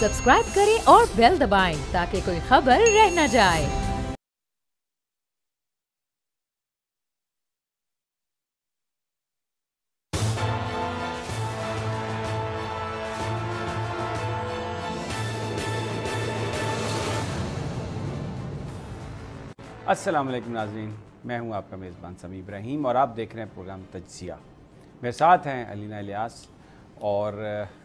Subscribe करें और bell दबाएं ताकि कोई खबर रह न जाए अस्सलाम वालेकुम नाजरीन मैं हूं आपका मेज़बान समी इब्राहिम और आप देख रहे हैं प्रोग्राम तजिया मेरे साथ हैं अलीना इलियास और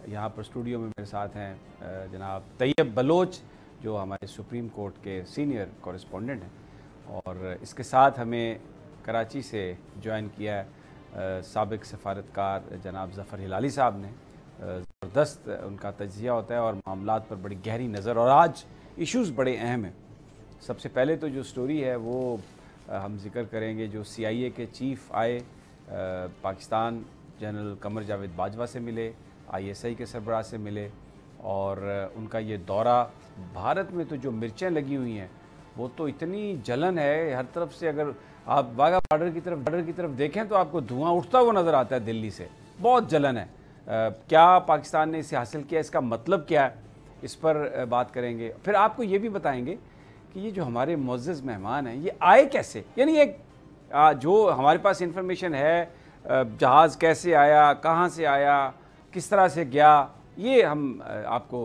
यहाँ पर स्टूडियो में मेरे साथ हैं जनाब तैयब बलोच जो हमारे सुप्रीम कोर्ट के सीनियर कॉरेस्पॉन्डेंट हैं और इसके साथ हमें कराची से ज्वाइन किया सबक सफारतकार जनाब ज़फ़र हिलाली साहब ने ज़बरदस्त उनका तजिया होता है और मामला पर बड़ी गहरी नज़र और आज इश्यूज़ बड़े अहम हैं सबसे पहले तो जो स्टोरी है वो हम जिक्र करेंगे जो सी आई ए के चीफ आए पाकिस्तान जनरल कमर जावेद बाजवा से मिले आईएसआई के सरबराह से मिले और उनका ये दौरा भारत में तो जो मिर्चें लगी हुई हैं वो तो इतनी जलन है हर तरफ से अगर आप वाघा बॉर्डर की तरफ बॉर्डर की तरफ देखें तो आपको धुआं उठता हुआ नज़र आता है दिल्ली से बहुत जलन है आ, क्या पाकिस्तान ने इसे हासिल किया इसका मतलब क्या है इस पर बात करेंगे फिर आपको ये भी बताएंगे कि ये जो हमारे मुज्ज़ मेहमान हैं ये आए कैसे यानी एक जो हमारे पास इन्फॉर्मेशन है जहाज़ कैसे आया कहाँ से आया किस तरह से गया ये हम आपको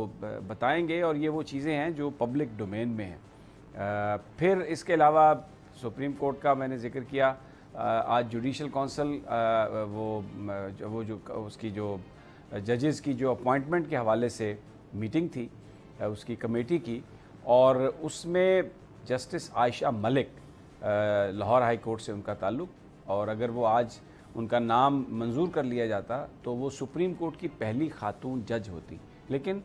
बताएंगे और ये वो चीज़ें हैं जो पब्लिक डोमेन में हैं फिर इसके अलावा सुप्रीम कोर्ट का मैंने जिक्र किया आज जुडिशल काउंसिल वो जो, वो जो उसकी जो जजेस की जो अपॉइंटमेंट के हवाले से मीटिंग थी उसकी कमेटी की और उसमें justice Ayesha Malik Lahore high court से उनका ताल्लुक और अगर वो आज उनका नाम मंजूर कर लिया जाता तो वो सुप्रीम कोर्ट की पहली खातून जज होती लेकिन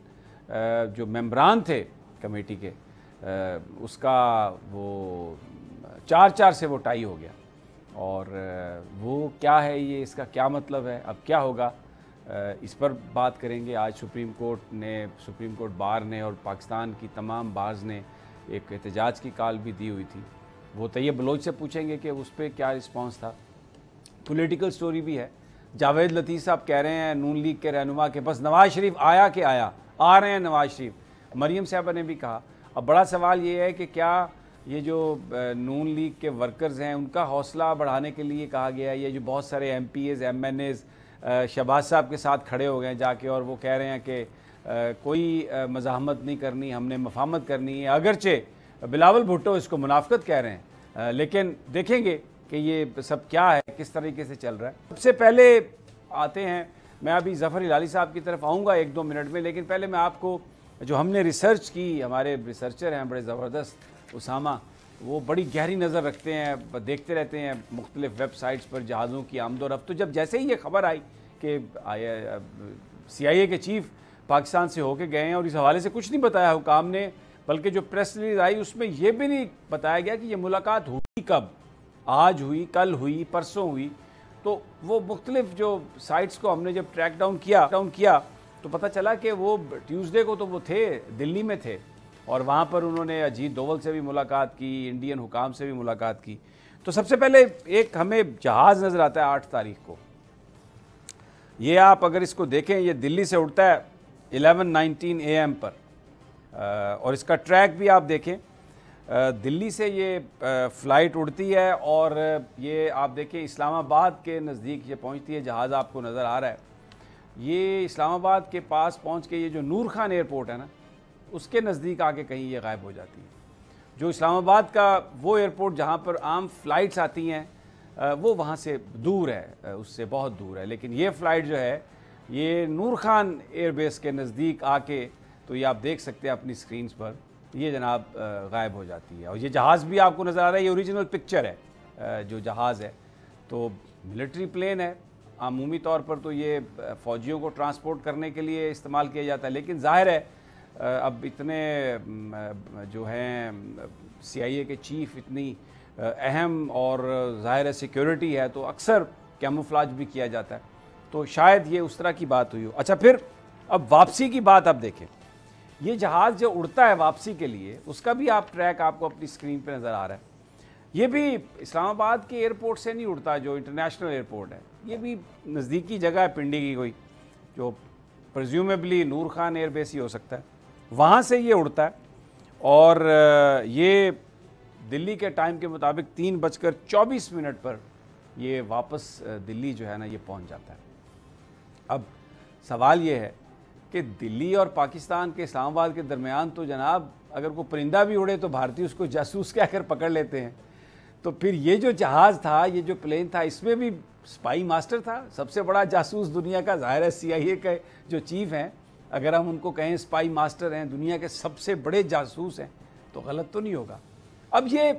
जो मेम्बरान थे कमेटी के उसका वो चार चार से वो टाई हो गया और वो क्या है ये इसका क्या मतलब है अब क्या होगा इस पर बात करेंगे आज सुप्रीम कोर्ट ने सुप्रीम कोर्ट बार ने और पाकिस्तान की तमाम बार्स ने एक एहतजाज की कॉल भी दी हुई थी वो तैयब तो बलोच से पूछेंगे कि उस पर क्या रिस्पॉन्स था पॉलिटिकल स्टोरी भी है जावेद लतीफ़ साहब कह रहे हैं नून लीग के रहनुमा के बस नवाज़ शरीफ आया कि आया आ रहे हैं नवाज़ शरीफ मरीम साहबा ने भी कहा अब बड़ा सवाल ये है कि क्या ये जो नून लीग के वर्कर्स हैं उनका हौसला बढ़ाने के लिए कहा गया है ये जो बहुत सारे MPAs MNAs Shahbaz साहब के साथ खड़े हो गए हैं जाके और वो कह रहे हैं कि कोई मजामत नहीं करनी हमने मफामत करनी है अगरचे बिलावल भुट्टो इसको मुनाफ्त कह रहे हैं लेकिन देखेंगे कि ये सब क्या है किस तरीके से चल रहा है सबसे पहले आते हैं मैं अभी जफ़र लाली साहब की तरफ आऊँगा एक दो मिनट में लेकिन पहले मैं आपको जो हमने रिसर्च की हमारे रिसर्चर हैं बड़े ज़बरदस्त उसामा वो बड़ी गहरी नज़र रखते हैं देखते रहते हैं मुख्तलिफ वेबसाइट्स पर जहाज़ों की आमदोर अब तो जब जैसे ही ये खबर आई कि सी आई ए के चीफ पाकिस्तान से होके गए हैं और इस हवाले से कुछ नहीं बताया हुकाम ने बल्कि जो प्रेस रिलीज आई उसमें यह भी नहीं बताया गया कि ये मुलाकात हुई कब आज हुई कल हुई परसों हुई तो वो मुख्तलिफ जो साइट्स को हमने जब ट्रैक डाउन किया डाउन किया तो पता चला कि वो ट्यूसडे को तो वो थे दिल्ली में थे और वहाँ पर उन्होंने अजीत दोवल से भी मुलाकात की इंडियन हुकाम से भी मुलाकात की तो सबसे पहले एक हमें जहाज़ नज़र आता है आठ तारीख को ये आप अगर इसको देखें ये दिल्ली से उड़ता है 11:19 एम पर और इसका ट्रैक भी आप देखें दिल्ली से ये फ़्लाइट उड़ती है और ये आप देखिए इस्लामाबाद के नज़दीक ये पहुंचती है जहाज़ आपको नज़र आ रहा है ये इस्लामाबाद के पास पहुंच के ये जो नूर खान एयरपोर्ट है ना उसके नज़दीक आके कहीं ये गायब हो जाती है जो इस्लामाबाद का वो एयरपोर्ट जहाँ पर आम फ़्लाइट्स आती हैं वो वहाँ से दूर है उससे बहुत दूर है लेकिन ये फ़्लाइट जो है ये नूर खान एयरबेस के नज़दीक आके तो ये आप देख सकते हैं अपनी स्क्रीन पर ये जनाब गायब हो जाती है और ये जहाज़ भी आपको नज़र आ रहा है ये ओरिजिनल पिक्चर है जो जहाज़ है तो मिलिट्री प्लेन है आमूमी तौर पर तो ये फ़ौजियों को ट्रांसपोर्ट करने के लिए इस्तेमाल किया जाता है लेकिन ज़ाहिर है अब इतने जो हैं सीआईए के चीफ इतनी अहम और ज़ाहिर है सिक्योरिटी है तो अक्सर कैमोफ्लाज भी किया जाता है तो शायद ये उस तरह की बात हुई हो अच्छा फिर अब वापसी की बात आप देखें ये जहाज़ जो उड़ता है वापसी के लिए उसका भी आप ट्रैक आपको अपनी स्क्रीन पर नज़र आ रहा है ये भी इस्लामाबाद के एयरपोर्ट से नहीं उड़ता जो इंटरनेशनल एयरपोर्ट है ये भी नज़दीकी जगह है पिंडी की कोई जो प्रज्यूमेबली नूर खान एयरबेस ही हो सकता है वहाँ से ये उड़ता है और ये दिल्ली के टाइम के मुताबिक तीन बजकर चौबीस मिनट पर ये वापस दिल्ली जो है ना ये पहुँच जाता है अब सवाल ये है कि दिल्ली और पाकिस्तान के इस्लामाबाद के दरमियान तो जनाब अगर कोई परिंदा भी उड़े तो भारतीय उसको जासूस क्या कर पकड़ लेते हैं तो फिर ये जो जहाज़ था ये जो प्लेन था इसमें भी स्पाई मास्टर था सबसे बड़ा जासूस दुनिया का ज़ाहिर है सी के जो चीफ हैं अगर हम उनको कहें स्पाई मास्टर हैं दुनिया के सबसे बड़े जासूस हैं तो गलत तो नहीं होगा अब ये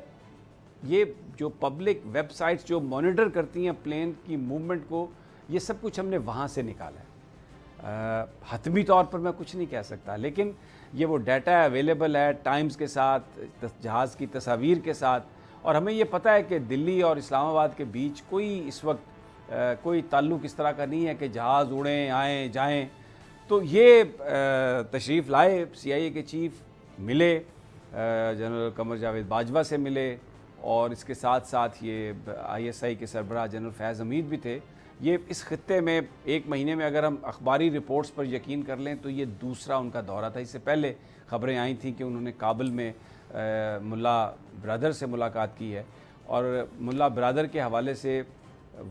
ये जो पब्लिक वेबसाइट्स जो मॉनिटर करती हैं प्लेन की मूवमेंट को ये सब कुछ हमने वहाँ से निकाला है हतमी तौर पर मैं कुछ नहीं कह सकता लेकिन ये वो डाटा अवेलेबल है टाइम्स के साथ जहाज़ की तस्वीर के साथ और हमें ये पता है कि दिल्ली और इस्लामाबाद के बीच कोई इस वक्त आ, कोई ताल्लुक इस तरह का नहीं है कि जहाज़ उड़ें आएँ जाएँ तो ये तशरीफ़ लाए सीआईए के चीफ मिले जनरल कमर जावेद बाजवा से मिले और इसके साथ साथ ये आईएसआई के सरबराह जनरल फैज़ हमीद भी थे ये इस खत्े में एक महीने में अगर हम अखबारी रिपोर्ट्स पर यकीन कर लें तो ये दूसरा उनका दौरा था इससे पहले खबरें आई थी कि उन्होंने काबुल में मुला ब्रदर से मुलाकात की है और मुला ब्रदर के हवाले से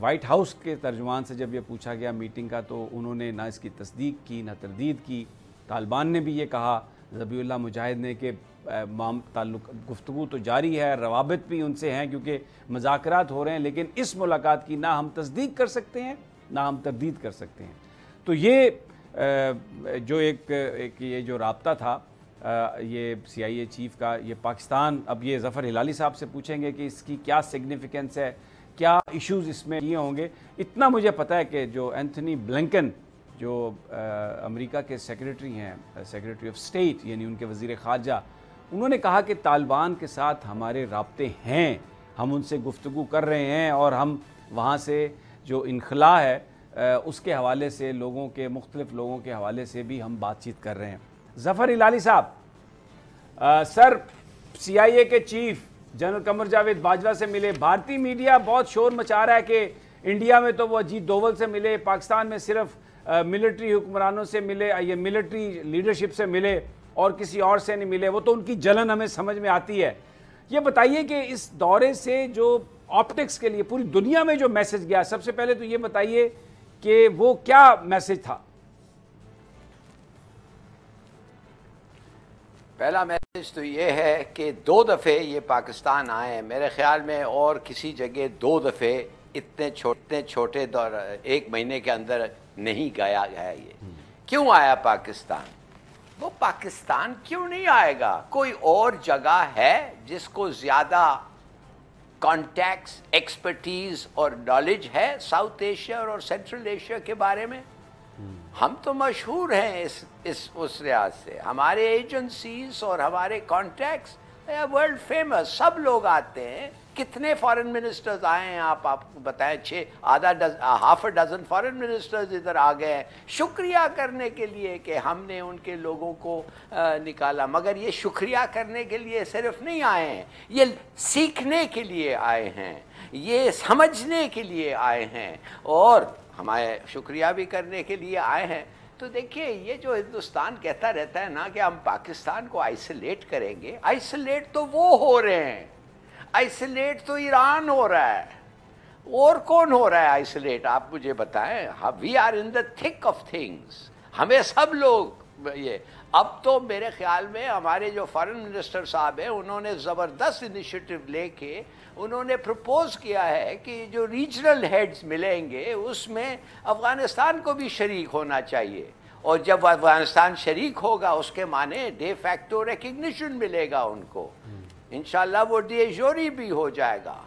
वाइट हाउस के तर्जमान से जब यह पूछा गया मीटिंग का तो उन्होंने ना इसकी तस्दीक की ना तरदीद की तालिबान ने भी ये कहा जबील्ला मुजाहिद ने कि माम ताल्लुक गुफ्तु तो जारी है रवाबित भी उनसे हैं क्योंकि मजाकर हो रहे हैं लेकिन इस मुलाकात की ना हम तस्दीक कर सकते हैं ना हम तरदीद कर सकते हैं तो ये जो एक, एक ये जो रबता था ये सी आई ए चीफ़ का ये पाकिस्तान अब ये जफ़र हिलाली साहब से पूछेंगे कि इसकी क्या सिग्निफिकेंस है क्या इश्यूज इसमें लिए होंगे इतना मुझे पता है कि जो एंथनी ब्लंकन जो अमेरिका के सेक्रेटरी हैं सेक्रेटरी ऑफ स्टेट यानी उनके वजीर खारजा उन्होंने कहा कि तालिबान के साथ हमारे रबते हैं हम उनसे गुफ्तु कर रहे हैं और हम वहाँ से जो इनखला है उसके हवाले से लोगों के मुख्तलिफ लोगों के हवाले से भी हम बातचीत कर रहे हैं जफ़र इलाली साहब सर सी आई ए के चीफ जनरल कमर जावेद बाजवा से मिले भारतीय मीडिया बहुत शोर मचा रहा है कि इंडिया में तो वो अजीत दोवल से मिले पाकिस्तान में सिर्फ मिलिट्री हुक्मरानों से मिले या मिलिट्री लीडरशिप से मिले और किसी और से नहीं मिले वो तो उनकी जलन हमें समझ में आती है ये बताइए कि इस दौरे से जो ऑप्टिक्स के लिए पूरी दुनिया में जो मैसेज गया सबसे पहले तो ये बताइए कि वो क्या मैसेज था पहला मैसेज तो ये है कि दो दफ़े ये पाकिस्तान आए मेरे ख्याल में और किसी जगह दो दफ़े इतने छोटे छोटे दौर एक महीने के अंदर नहीं गया है ये क्यों आया पाकिस्तान वो पाकिस्तान क्यों नहीं आएगा कोई और जगह है जिसको ज़्यादा कॉन्टैक्ट एक्सपर्टीज और नॉलेज है साउथ एशिया और सेंट्रल एशिया के बारे में हम तो मशहूर हैं इस इस उस लिहाज से हमारे एजेंसीज और हमारे कॉन्टैक्ट्स वर्ल्ड फेमस सब लोग आते हैं कितने फॉरेन मिनिस्टर्स आए हैं आप आपको बताएं छः आधा डज half a dozen foreign ministers इधर आ गए हैं शुक्रिया करने के लिए कि हमने उनके लोगों को आ, निकाला मगर ये शुक्रिया करने के लिए सिर्फ नहीं आए हैं ये सीखने के लिए आए हैं ये समझने के लिए आए हैं और हमारे शुक्रिया भी करने के लिए आए हैं तो देखिए ये जो हिंदुस्तान कहता रहता है ना कि हम पाकिस्तान को आइसोलेट करेंगे आइसोलेट तो वो हो रहे हैं आइसोलेट तो ईरान हो रहा है और कौन हो रहा है आइसोलेट आप मुझे बताएं we are in the thick of things हमें सब लोग ये अब तो मेरे ख्याल में हमारे जो फॉरेन मिनिस्टर साहब हैं उन्होंने ज़बरदस्त इनिशिएटिव लेके उन्होंने प्रपोज किया है कि जो रीजनल हेड्स मिलेंगे उसमें अफ़गानिस्तान को भी शरीक होना चाहिए और जब अफगानिस्तान शरीक होगा उसके माने डे फैक्टो रिकग्निशन मिलेगा उनको हम्म। इन वो डे जोरी भी हो जाएगा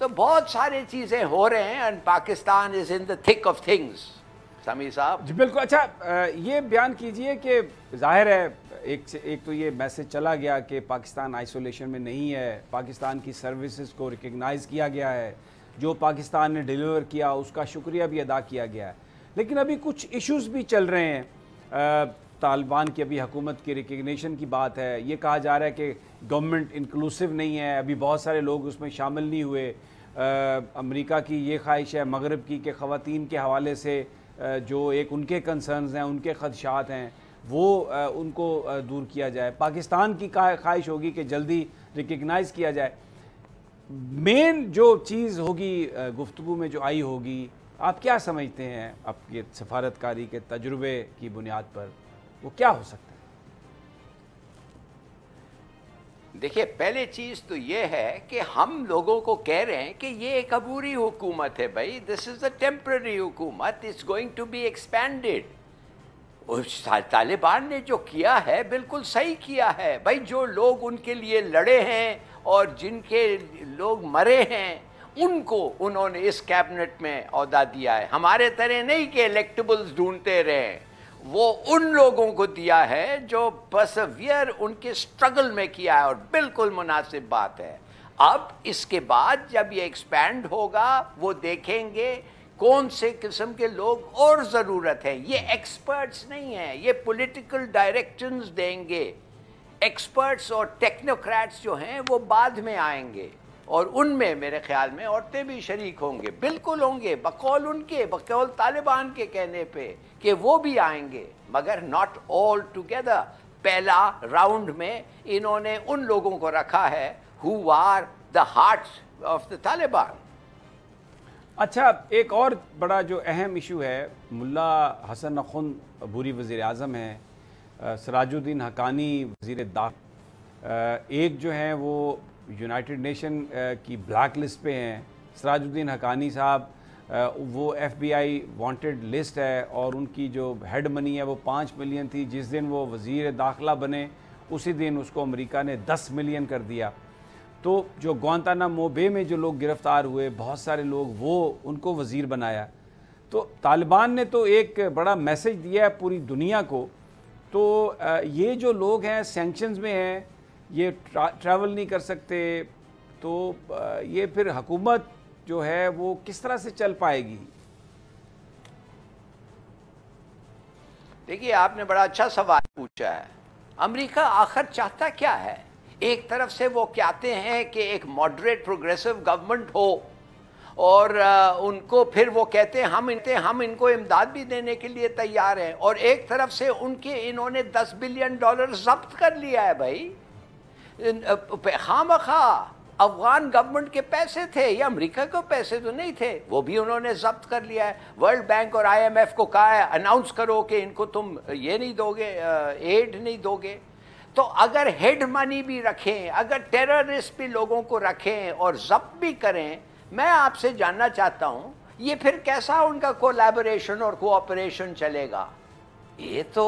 तो बहुत सारी चीज़ें हो रहे हैं and Pakistan is in the thick of things Sami साहब जी बिल्कुल अच्छा ये बयान कीजिए कि जाहिर है एक एक तो ये मैसेज चला गया कि पाकिस्तान आइसोलेशन में नहीं है पाकिस्तान की सर्विसेज को रिकग्नाइज किया गया है जो पाकिस्तान ने डिलीवर किया उसका शुक्रिया भी अदा किया गया है लेकिन अभी कुछ इश्यूज भी चल रहे हैं तालिबान की अभी हुकूमत की रिकगनीशन की बात है ये कहा जा रहा है कि गवर्नमेंट इंक्लूसिव नहीं है अभी बहुत सारे लोग उसमें शामिल नहीं हुए अमेरिका की ये ख्वाहिश है मगरब की कि खातन के हवाले से जो एक उनके कंसर्न्स हैं उनके खदशात हैं वो उनको दूर किया जाए पाकिस्तान की ख्वाहिश होगी कि जल्दी रिकगनाइज़ किया जाए मेन जो चीज़ होगी गुफ्तु में जो आई होगी आप क्या समझते हैं आपके सफारतकारी के तजुर्बे की बुनियाद पर वो क्या हो सकता है देखिए पहले चीज़ तो ये है कि हम लोगों को कह रहे हैं कि ये एक अबूरी हुकूमत है भाई दिस इज़ अ टेम्प्ररी हुकूमत is going to be expanded Taliban ने जो किया है बिल्कुल सही किया है भाई जो लोग उनके लिए लड़े हैं और जिनके लोग मरे हैं उनको उन्होंने इस कैबिनेट में अहदा दिया है हमारे तरह नहीं कि इलेक्टेबल्स ढूंढते रहे वो उन लोगों को दिया है जो बसवियर उनके स्ट्रगल में किया है और बिल्कुल मुनासिब बात है अब इसके बाद जब ये एक्सपैंड होगा वो देखेंगे कौन से किस्म के लोग और ज़रूरत हैं ये एक्सपर्ट्स नहीं हैं ये पॉलिटिकल डायरेक्शंस देंगे एक्सपर्ट्स और टेक्नोक्रेट्स जो हैं वो बाद में आएंगे और उनमें मेरे ख्याल में औरतें भी शरीक होंगे बिल्कुल होंगे बकौल उनके बकौल तालिबान के कहने पे कि वो भी आएंगे मगर नॉट ऑल टुगेदर पहला राउंड में इन्होंने उन लोगों को रखा है who are the heart of the Taliban अच्छा एक और बड़ा जो अहम इशू है मुल्ला हसन अखुन बुरी वज़ी अजम है सराजुद्दीन हकानी वजीर दाख एक जो है वो यूनाइटेड नेशन uh, की ब्लैक लिस्ट पे हैं सराजुद्दीन हकानी साहब uh, वो एफ बी आई लिस्ट है और उनकी जो हेड मनी है वो पाँच मिलियन थी जिस दिन वो वज़ी दाखिला बने उसी दिन उसको अमेरिका ने दस मिलियन कर दिया तो जो गौताना मोबे में जो लोग गिरफ़्तार हुए बहुत सारे लोग वो उनको वज़ीर बनाया तो तालिबान ने तो एक बड़ा मैसेज दिया है पूरी दुनिया को तो uh, ये जो लोग हैं सेंक्शन में हैं ये ट्रा, ट्रैवल नहीं कर सकते तो ये फिर हुकूमत जो है वो किस तरह से चल पाएगी देखिए आपने बड़ा अच्छा सवाल पूछा है अमेरिका आखिर चाहता क्या है एक तरफ से वो कहते हैं कि एक मॉडरेट प्रोग्रेसिव गवर्नमेंट हो और उनको फिर वो कहते हैं हम इनते हम इनको इमदाद भी देने के लिए तैयार हैं और एक तरफ से उनके इन्होंने 10 बिलियन डॉलर जब्त कर लिया है भाई खाम खा अफगान गवर्नमेंट के पैसे थे या अमेरिका के पैसे तो नहीं थे वो भी उन्होंने जब्त कर लिया है वर्ल्ड बैंक और आईएमएफ को कहा है अनाउंस करो कि इनको तुम ये नहीं दोगे एड नहीं दोगे तो अगर हेड मनी भी रखें अगर टेररिस्ट भी लोगों को रखें और जब्त भी करें मैं आपसे जानना चाहता हूँ ये फिर कैसा उनका कोलेबोरेशन और कोऑपरेशन चलेगा ये तो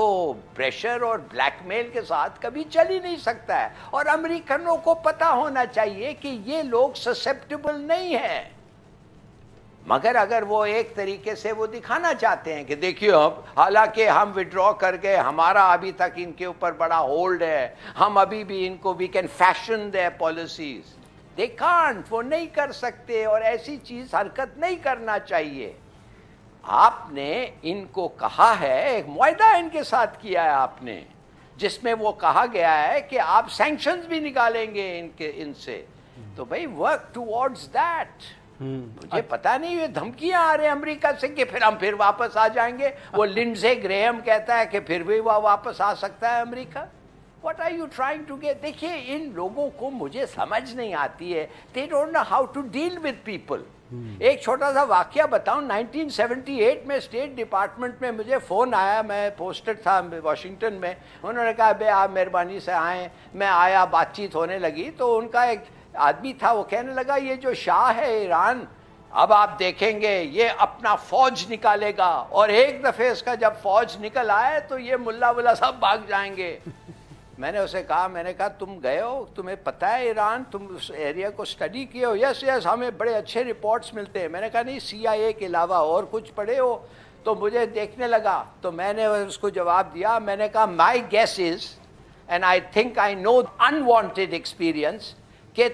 प्रेशर और ब्लैकमेल के साथ कभी चल ही नहीं सकता है और अमेरिकनों को पता होना चाहिए कि ये लोग ससेप्टेबल नहीं है मगर अगर वो एक तरीके से वो दिखाना चाहते हैं कि देखिए अब हालांकि हम विड्रॉ कर गए हमारा अभी तक इनके ऊपर बड़ा होल्ड है हम अभी भी इनको we can fashion their policies they can't वो नहीं कर सकते और ऐसी चीज हरकत नहीं करना चाहिए आपने इनको कहा है एक मुआदा इनके साथ किया है आपने जिसमें वो कहा गया है कि आप सेंक्शन भी निकालेंगे इनके इनसे तो भाई वर्क टूवर्ड्स दैट मुझे पता नहीं ये धमकियां आ रही हैं अमेरिका से कि फिर हम फिर वापस आ जाएंगे वो लिंडसे ग्रेहम कहता है कि फिर भी वह वापस आ सकता है America what are you trying to get देखिए इन लोगों को मुझे समझ नहीं आती है they don't know how to deal with people एक छोटा सा वाक्य बताऊं 1978 में स्टेट डिपार्टमेंट में मुझे फ़ोन आया मैं पोस्टेड था वाशिंगटन में उन्होंने कहा भाई आप मेहरबानी से आए मैं आया बातचीत होने लगी तो उनका एक आदमी था वो कहने लगा ये जो शाह है ईरान अब आप देखेंगे ये अपना फौज निकालेगा और एक दफ़े इसका जब फौज निकल आए तो ये मुल्ला वुल्ला सब भाग जाएंगे मैंने उसे कहा मैंने कहा तुम गए हो तुम्हें पता है ईरान तुम उस एरिया को स्टडी किए हो यस यस हमें बड़े अच्छे रिपोर्ट्स मिलते हैं मैंने कहा नहीं सीआईए के अलावा और कुछ पढ़े हो तो मुझे देखने लगा तो मैंने उसको जवाब दिया मैंने कहा my guess is and I think I know unwanted experience कि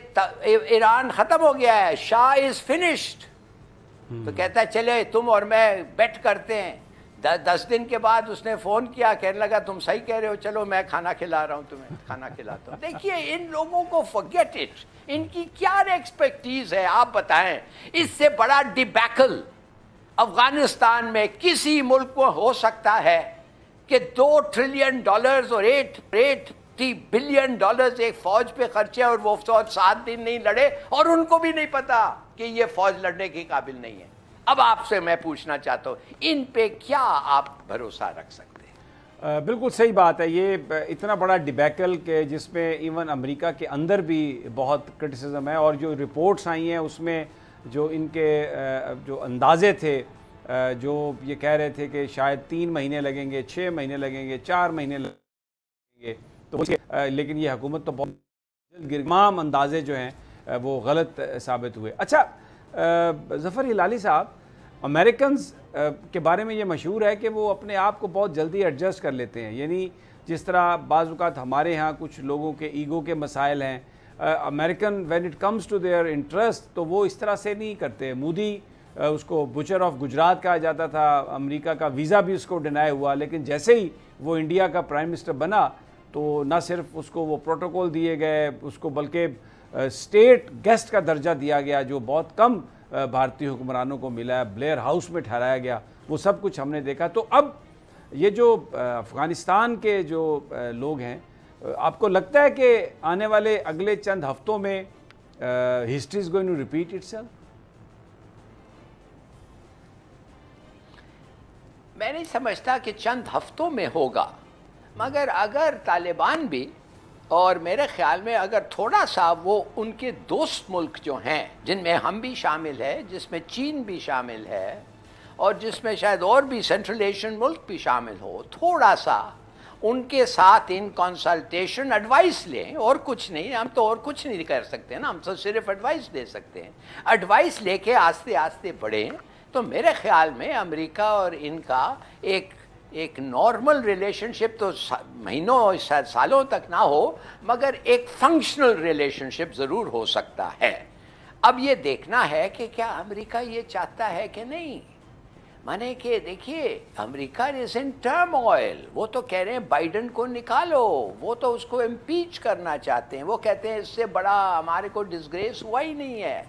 ईरान ख़त्म हो गया है शाह इज़ फिनिश्ड हम्म। तो कहता है चले तुम और मैं बेट करते हैं दस दस दिन के बाद उसने फ़ोन किया कहने लगा तुम सही कह रहे हो चलो मैं खाना खिला रहा हूँ तुम्हें खाना खिलाता हूँ देखिए इन लोगों को फॉरगेट इट इनकी क्या एक्सपेक्टीज़ है आप बताएं इससे बड़ा डिबैकल अफ़गानिस्तान में किसी मुल्क को हो सकता है कि दो ट्रिलियन डॉलर्स और एट एट बिलियन डॉलर्स एक फ़ौज पे खर्चे और वो फौज सात दिन नहीं लड़े और उनको भी नहीं पता कि ये फ़ौज लड़ने के काबिल नहीं है अब आपसे मैं पूछना चाहता हूँ इन पे क्या आप भरोसा रख सकते हैं बिल्कुल सही बात है ये इतना बड़ा डिबैकल के जिसमें इवन अमेरिका के अंदर भी बहुत क्रिटिसिज्म है और जो रिपोर्ट्स आई हैं उसमें जो इनके जो अंदाजे थे जो ये कह रहे थे कि शायद तीन महीने लगेंगे छः महीने लगेंगे चार महीने लगेंगे तो लेकिन ये हुकूमत तो बहुत तमाम अंदाजे जो हैं वो गलत साबित हुए अच्छा जफ़र हिलाली साहब अमेरिकन के बारे में ये मशहूर है कि वो अपने आप को बहुत जल्दी एडजस्ट कर लेते हैं यानी जिस तरह बाज़ात हमारे यहाँ कुछ लोगों के ईगो के मसाइल हैं American when it comes to their interest तो वो इस तरह से नहीं करते मोदी उसको बुचर ऑफ गुजरात कहा जाता था अमेरिका का वीज़ा भी उसको डिनाई हुआ लेकिन जैसे ही वो इंडिया का प्राइम मिनिस्टर बना तो ना सिर्फ उसको वो प्रोटोकॉल दिए गए उसको बल्कि स्टेट गेस्ट का दर्जा दिया गया जो बहुत कम भारतीय हुक्मरानों को मिला है ब्लेयर हाउस में ठहराया गया वो सब कुछ हमने देखा तो अब ये जो अफ़गानिस्तान के जो लोग हैं आपको लगता है कि आने वाले अगले चंद हफ्तों में history is going to repeat it मैं नहीं समझता कि चंद हफ्तों में होगा मगर अगर तालिबान भी और मेरे ख्याल में अगर थोड़ा सा वो उनके दोस्त मुल्क जो हैं जिनमें हम भी शामिल है जिसमें चीन भी शामिल है और जिसमें शायद और भी सेंट्रल एशियन मुल्क भी शामिल हो थोड़ा सा उनके साथ इन कंसल्टेशन एडवाइस लें और कुछ नहीं हम तो और कुछ नहीं कर सकते ना हम तो सिर्फ एडवाइस दे सकते हैं एडवाइस लेके आस्ते आस्ते बढ़ें तो मेरे ख्याल में अमेरिका और इनका एक एक नॉर्मल रिलेशनशिप तो महीनों सालों तक ना हो मगर एक फंक्शनल रिलेशनशिप ज़रूर हो सकता है अब ये देखना है कि क्या अमेरिका ये चाहता है कि नहीं माने कि देखिए America is in term oil वो तो कह रहे हैं बाइडन को निकालो वो तो उसको इम्पीच करना चाहते हैं वो कहते हैं इससे बड़ा हमारे को डिसग्रेस हुआ ही नहीं है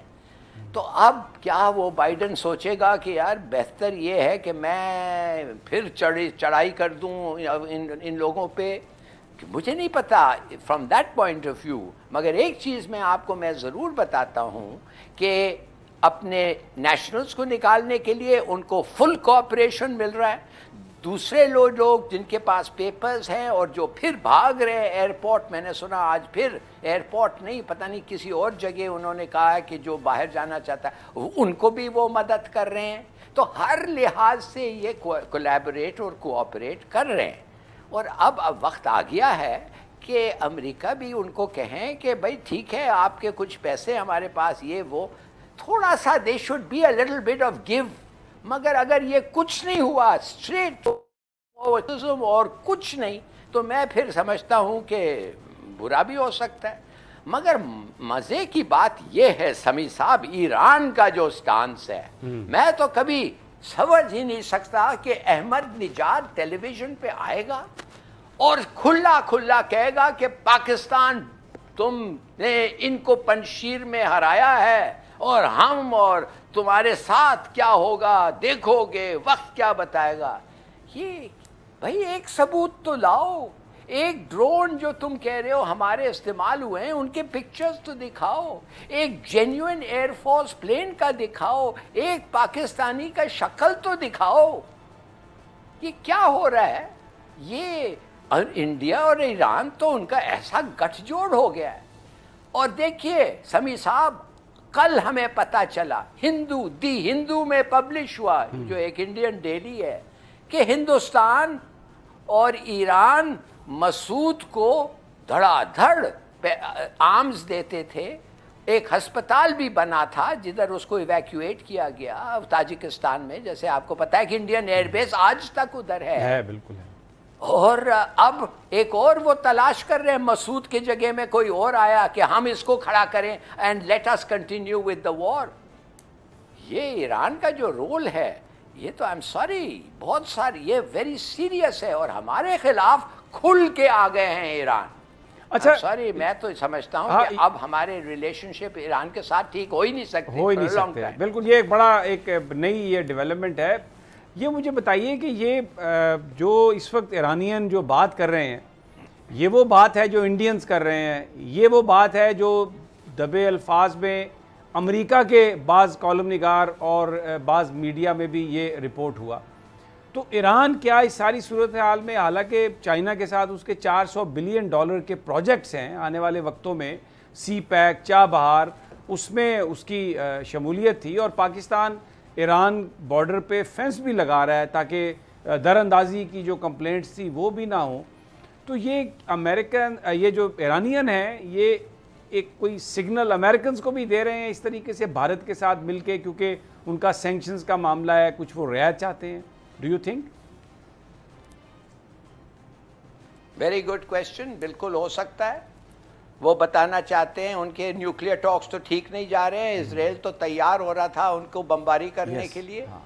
तो अब क्या वो बाइडन सोचेगा कि यार बेहतर ये है कि मैं फिर चढ़ी चढ़ाई कर दूं इन इन लोगों पे मुझे नहीं पता from that point of view मगर एक चीज़ मैं आपको मैं ज़रूर बताता हूँ कि अपने नेशनल्स को निकालने के लिए उनको फुल कोऑपरेशन मिल रहा है दूसरे लोग लोग जिनके पास पेपर्स हैं और जो फिर भाग रहे हैं एयरपोर्ट मैंने सुना आज फिर एयरपोर्ट नहीं पता नहीं किसी और जगह उन्होंने कहा है कि जो बाहर जाना चाहता है उनको भी वो मदद कर रहे हैं तो हर लिहाज से ये कोलेबरेट और कोऑपरेट कर रहे हैं और अब अब वक्त आ गया है कि अमेरिका भी उनको कहें कि भाई ठीक है आपके कुछ पैसे हमारे पास ये वो थोड़ा सा they should be a little bit of give मगर अगर ये कुछ नहीं हुआ स्ट्रेट तो और कुछ नहीं तो मैं फिर समझता हूँ कि बुरा भी हो सकता है मगर मज़े की बात यह है समी साहब ईरान का जो स्टांस है हम्म। मैं तो कभी समझ ही नहीं सकता कि अहमद निजात टेलीविज़न पे आएगा और खुला खुला कहेगा कि पाकिस्तान तुमने इनको पंशीर में हराया है और हम और तुम्हारे साथ क्या होगा देखोगे वक्त क्या बताएगा ये भाई एक सबूत तो लाओ एक ड्रोन जो तुम कह रहे हो हमारे इस्तेमाल हुए हैं उनके पिक्चर्स तो दिखाओ एक जेन्यून एयरफोर्स प्लेन का दिखाओ एक पाकिस्तानी का शक्ल तो दिखाओ ये क्या हो रहा है ये और इंडिया और ईरान तो उनका ऐसा गठजोड़ हो गया है और देखिए समी साहब कल हमें पता चला हिंदू दी हिंदू में पब्लिश हुआ हम्म। जो एक इंडियन डेली है कि हिंदुस्तान और ईरान मसूद को धड़ाधड़ आर्म्स देते थे एक अस्पताल भी बना था जिधर उसको इवैक्यूएट किया गया ताजिकिस्तान में जैसे आपको पता है कि इंडियन एयरबेस आज तक उधर है, है बिल्कुल है और अब एक और वो तलाश कर रहे हैं मसूद की जगह में कोई और आया कि हम इसको खड़ा करें and let us continue with the war ये ईरान का जो रोल है ये तो आई एम सॉरी बहुत सारी ये वेरी सीरियस है और हमारे खिलाफ खुल के आ गए हैं ईरान अच्छा सॉरी मैं तो समझता हूँ हाँ, अब हमारे रिलेशनशिप ईरान के साथ ठीक हो ही नहीं सकते हो ही नहीं सकते बिल्कुल ये एक बड़ा एक नई ये डेवलपमेंट है ये मुझे बताइए कि ये जो इस वक्त ईरानियन जो बात कर रहे हैं ये वो बात है जो इंडियंस कर रहे हैं ये वो बात है जो दबे अल्फाज में अमेरिका के बाज़ कॉलम निगार और बाज़ मीडिया में भी ये रिपोर्ट हुआ तो ईरान क्या इस सारी सूरत हाल में हालांकि चाइना के साथ उसके 400 बिलियन डॉलर के प्रोजेक्ट्स हैं आने वाले वक्तों में सी पैक चाबहार उसमें उसकी शमूलियत थी और पाकिस्तान ईरान बॉर्डर पे फेंस भी लगा रहा है ताकि दरअंदाजी की जो कंप्लेंट्स थी वो भी ना हो तो ये अमेरिकन ये जो ईरानियन है ये एक कोई सिग्नल अमेरिकन को भी दे रहे हैं इस तरीके से भारत के साथ मिलके क्योंकि उनका सेंक्शंस का मामला है कुछ वो रियायत चाहते हैं do you think very good question बिल्कुल हो सकता है वो बताना चाहते हैं उनके न्यूक्लियर टॉक्स तो ठीक नहीं जा रहे हैं इसराइल तो तैयार हो रहा था उनको बमबारी करने yes, के लिए हाँ।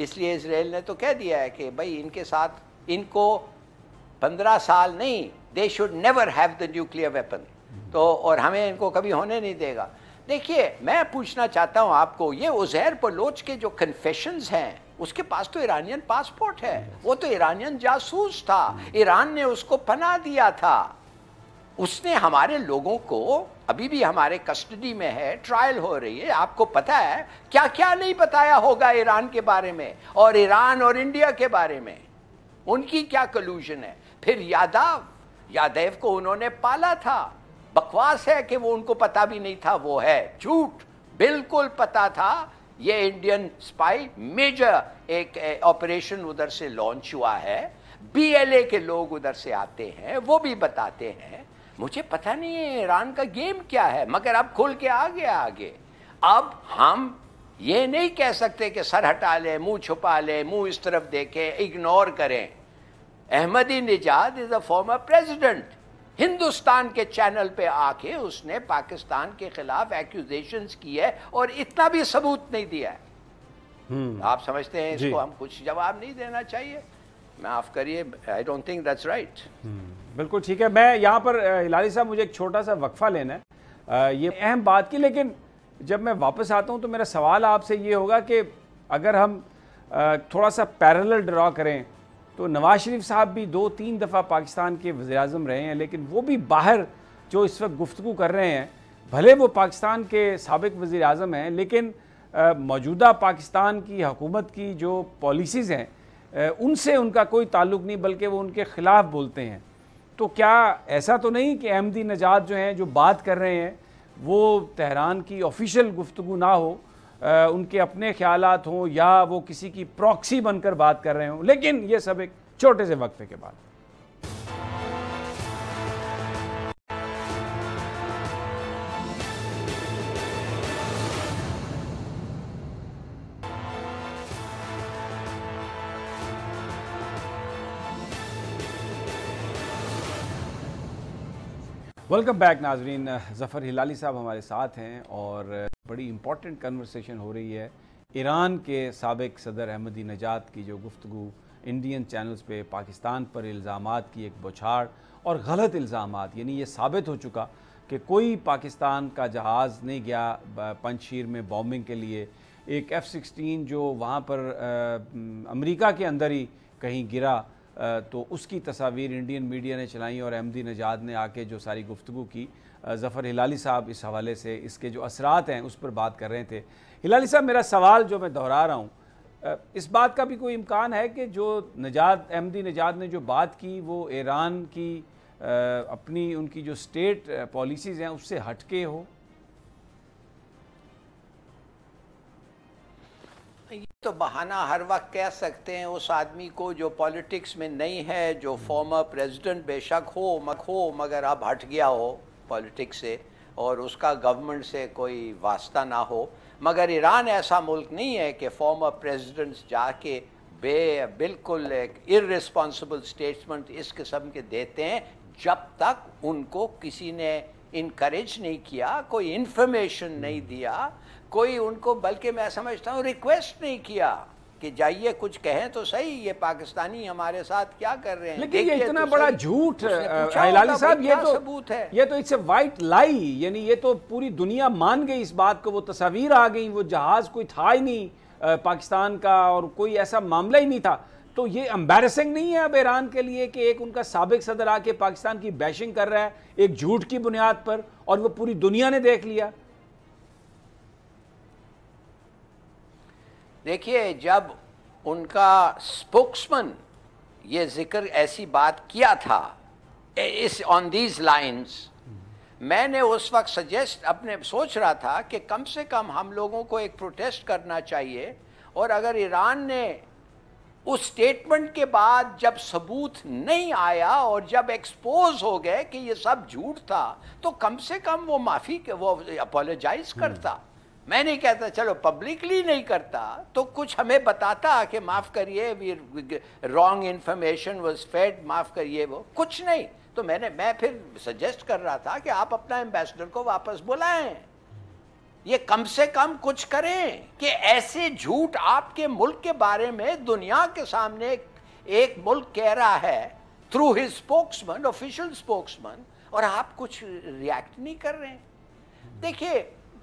इसलिए इसराइल ने तो कह दिया है कि भाई इनके साथ इनको पंद्रह साल नहीं they should never have the nuclear weapon तो और हमें इनको कभी होने नहीं देगा देखिए मैं पूछना चाहता हूँ आपको ये उजैर बलोच के जो कन्फेशन हैं उसके पास तो ईरानियन पासपोर्ट है वो तो ईरानियन जासूस था ईरान ने उसको पना दिया था उसने हमारे लोगों को अभी भी हमारे कस्टडी में है ट्रायल हो रही है आपको पता है क्या क्या नहीं बताया होगा ईरान के बारे में और ईरान और इंडिया के बारे में उनकी क्या कलूजन है फिर यादव यादव को उन्होंने पाला था बकवास है कि वो उनको पता भी नहीं था वो है झूठ बिल्कुल पता था ये इंडियन स्पाई मेजर एक ऑपरेशन उधर से लॉन्च हुआ है बीएलए के लोग उधर से आते हैं वो भी बताते हैं मुझे पता नहीं है ईरान का गेम क्या है मगर अब खुल के आ गया आगे अब हम ये नहीं कह सकते कि सर हटा ले मुंह छुपा ले मुंह इस तरफ देखे इग्नोर करें Ahmadinejad is a former president Hindustan के चैनल पे आके उसने पाकिस्तान के खिलाफ एक्यूजेशन किए और इतना भी सबूत नहीं दिया है हम्म। आप समझते हैं इसको हम कुछ जवाब नहीं देना चाहिए माफ़ करिए I don't think that's right बिल्कुल ठीक है मैं यहाँ पर हिलाली साहब मुझे एक छोटा सा वक्फ़ा लेना है ये अहम बात की लेकिन जब मैं वापस आता हूँ तो मेरा सवाल आपसे ये होगा कि अगर हम थोड़ा सा पैरल ड्रा करें तो नवाज शरीफ साहब भी दो तीन दफ़ा पाकिस्तान के वज़ी अजम रहे हैं लेकिन वो भी बाहर जो इस वक्त गुफ्तु कर रहे हैं भले वो पाकिस्तान के सबक वज़ी अजम हैं लेकिन मौजूदा पाकिस्तान की हकूमत की जो पॉलिसीज़ हैं उनसे उनका कोई ताल्लुक नहीं बल्कि वो उनके ख़िलाफ़ बोलते हैं तो क्या ऐसा तो नहीं कि अहमदी नजात जो हैं जो बात कर रहे हैं वो तहरान की ऑफिशियल गुफ्तु ना हो आ, उनके अपने ख्याल हों या वो किसी की प्रॉक्सी बनकर बात कर रहे हों लेकिन ये सब एक छोटे से वक्फे के बाद वेलकम बैक नाजरीन ज़फ़र हिलाली साहब हमारे साथ हैं और uh, बड़ी इंपॉर्टेंट कन्वर्सेशन हो रही है ईरान के सबक सदर अहमदी नजात की जो गुफ्तु इंडियन चैनल्स पे पाकिस्तान पर इल्ज़ाम की एक बौछाड़ और गलत इल्ज़ाम यानी ये साबित हो चुका कि कोई पाकिस्तान का जहाज़ नहीं गया पंचशीर में बॉम्बिंग के लिए एक एफ़ सिक्सटीन जो वहाँ पर uh, अमरीका के अंदर ही कहीं गिरा तो उसकी तस्वीर इंडियन मीडिया ने चलाई और अहमदी नजाद ने आके जो सारी गुफ्तु की जफ़र हिलाली साहब इस हवाले से इसके जो असरात हैं उस पर बात कर रहे थे हिलाली साहब मेरा सवाल जो मैं दोहरा रहा हूँ इस बात का भी कोई इम्कान है कि जो नजाद अहमदी नजाद ने जो बात की वो ईरान की अपनी उनकी जो स्टेट पॉलिसीज़ हैं उससे हटके हो तो बहाना हर वक्त कह सकते हैं उस आदमी को जो पॉलिटिक्स में नहीं है जो फॉर्मर हम्म। प्रेसिडेंट बेशक हो मक हो मगर अब हट गया हो पॉलिटिक्स से और उसका गवर्नमेंट से कोई वास्ता ना हो मगर ईरान ऐसा मुल्क नहीं है कि फॉर्मर प्रेजिडेंट जाके बे बिल्कुल एक इरेस्पॉन्सिबल स्टेटमेंट इस किस्म के देते हैं जब तक उनको किसी ने इनक्रेज नहीं किया कोई इन्फॉर्मेशन नहीं हम्म। दिया कोई उनको बल्कि मैं समझता हूँ रिक्वेस्ट नहीं किया कि जाइए कुछ कहें तो सही ये पाकिस्तानी हमारे साथ क्या कर रहे हैं लेकिन ये इतना तो बड़ा झूठ साहब ये तो सबूत है ये तो इट्स वाइट लाई यानी ये तो पूरी दुनिया मान गई इस बात को वो तस्वीर आ गई वो जहाज कोई था ही नहीं पाकिस्तान का और कोई ऐसा मामला ही नहीं था तो ये अम्बेरसिंग नहीं है अब ईरान के लिए कि एक उनका सबक सदर आके पाकिस्तान की बैशिंग कर रहा है एक झूठ की बुनियाद पर और वो पूरी दुनिया ने देख लिया देखिए जब उनका स्पोक्समन ये जिक्र ऐसी बात किया था इस ऑन दीज लाइंस मैंने उस वक्त सजेस्ट अपने सोच रहा था कि कम से कम हम लोगों को एक प्रोटेस्ट करना चाहिए और अगर ईरान ने उस स्टेटमेंट के बाद जब सबूत नहीं आया और जब एक्सपोज हो गए कि ये सब झूठ था तो कम से कम वो माफ़ी वो अपोलोजाइज हम्म। करता मैं नहीं कहता चलो पब्लिकली नहीं करता तो कुछ हमें बताता कि माफ़ करिए we wrong information was fed माफ़ करिए वो कुछ नहीं तो मैंने मैं फिर सजेस्ट कर रहा था कि आप अपना एम्बेसडर को वापस बुलाएं ये कम से कम कुछ करें कि ऐसे झूठ आपके मुल्क के बारे में दुनिया के सामने एक मुल्क कह रहा है through his spokesman official spokesman और आप कुछ रिएक्ट नहीं कर रहे हैं देखिए